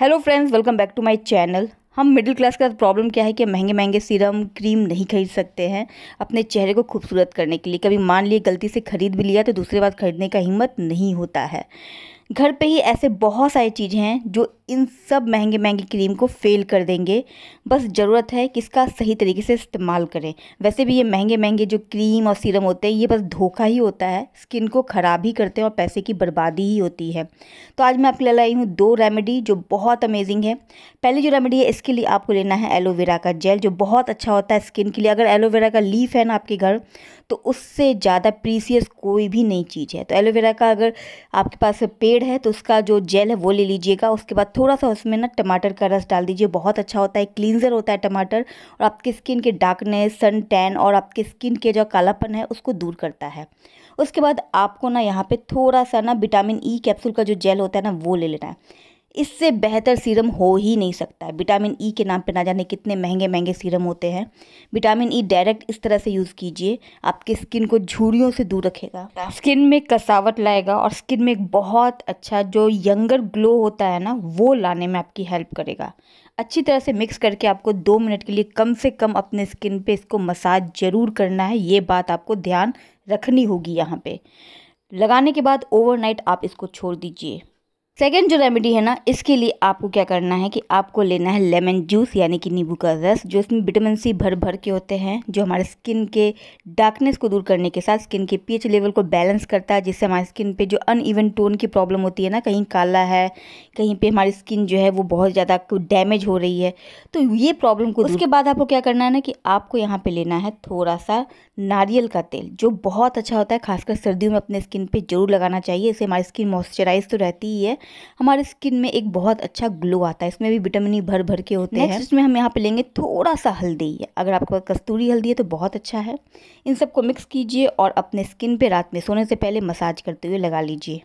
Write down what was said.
hello friends welcome back to my channel हम middle class का problem क्या है कि महंगे महंगे सीरम क्रीम नहीं खरीद सकते हैं अपने चेहरे को खूबसूरत करने के लिए कभी मान लिए गलती से ख़रीद भी लिया तो दूसरे बार खरीदने का हिम्मत नहीं होता है घर पे ही ऐसे बहुत सारी चीज़ें हैं जो इन सब महंगे महंगे क्रीम को फेल कर देंगे बस ज़रूरत है कि इसका सही तरीके से इस्तेमाल करें वैसे भी ये महंगे महंगे जो क्रीम और सीरम होते हैं ये बस धोखा ही होता है स्किन को ख़राब ही करते हैं और पैसे की बर्बादी ही होती है तो आज मैं आपके लिए लाई हूँ दो रेमेडी जो बहुत अमेजिंग है पहली जो रेमेडी है इसके लिए आपको लेना है एलोवेरा का जेल जो बहुत अच्छा होता है स्किन के लिए अगर एलोवेरा का लीफ है ना आपके घर तो उससे ज़्यादा प्रीसियस कोई भी नई चीज़ है तो एलोवेरा का अगर आपके पास पेड़ है तो उसका जो जेल है वो ले लीजिएगा उसके बाद थोड़ा सा उसमें ना टमाटर का रस डाल दीजिए बहुत अच्छा होता है क्लींजर होता है टमाटर और आपकी स्किन के डार्कनेस सन टैन और आपकी स्किन के जो कालापन है उसको दूर करता है उसके बाद आपको ना यहाँ पर थोड़ा सा ना विटामिन ई कैप्सूल का जो जेल होता है ना वो ले लेना है इससे बेहतर सीरम हो ही नहीं सकता है विटामिन ई e के नाम पे ना जाने कितने महंगे महंगे सीरम होते हैं विटामिन ई e डायरेक्ट इस तरह से यूज़ कीजिए आपके स्किन को झूड़ियों से दूर रखेगा स्किन में कसावट लाएगा और स्किन में एक बहुत अच्छा जो यंगर ग्लो होता है ना वो लाने में आपकी हेल्प करेगा अच्छी तरह से मिक्स करके आपको दो मिनट के लिए कम से कम अपने स्किन पर इसको मसाज ज़रूर करना है ये बात आपको ध्यान रखनी होगी यहाँ पर लगाने के बाद ओवरनाइट आप इसको छोड़ दीजिए सेकेंड जो रेमेडी है ना इसके लिए आपको क्या करना है कि आपको लेना है लेमन जूस यानी कि नींबू का रस जो इसमें विटामिन सी भर भर के होते हैं जो हमारे स्किन के डार्कनेस को दूर करने के साथ स्किन के पीएच लेवल को बैलेंस करता है जिससे हमारे स्किन पे जो अन ईवन टोन की प्रॉब्लम होती है ना कहीं काला है कहीं पर हमारी स्किन जो है वो बहुत ज़्यादा डैमेज हो रही है तो ये प्रॉब्लम को उसके बाद आपको क्या करना है ना कि आपको यहाँ पर लेना है थोड़ा सा नारियल का तेल जो बहुत अच्छा होता है खासकर सर्दियों में अपने स्किन पर जरूर लगाना चाहिए इससे हमारी स्किन मॉइस्चराइज तो रहती ही है हमारे स्किन में एक बहुत अच्छा ग्लो आता है इसमें भी विटामिन ई e भर भर के होते हैं इसमें हम यहाँ पे लेंगे थोड़ा सा हल्दी अगर आपके पास कस्तूरी हल्दी है तो बहुत अच्छा है इन सबको मिक्स कीजिए और अपने स्किन पे रात में सोने से पहले मसाज करते हुए लगा लीजिए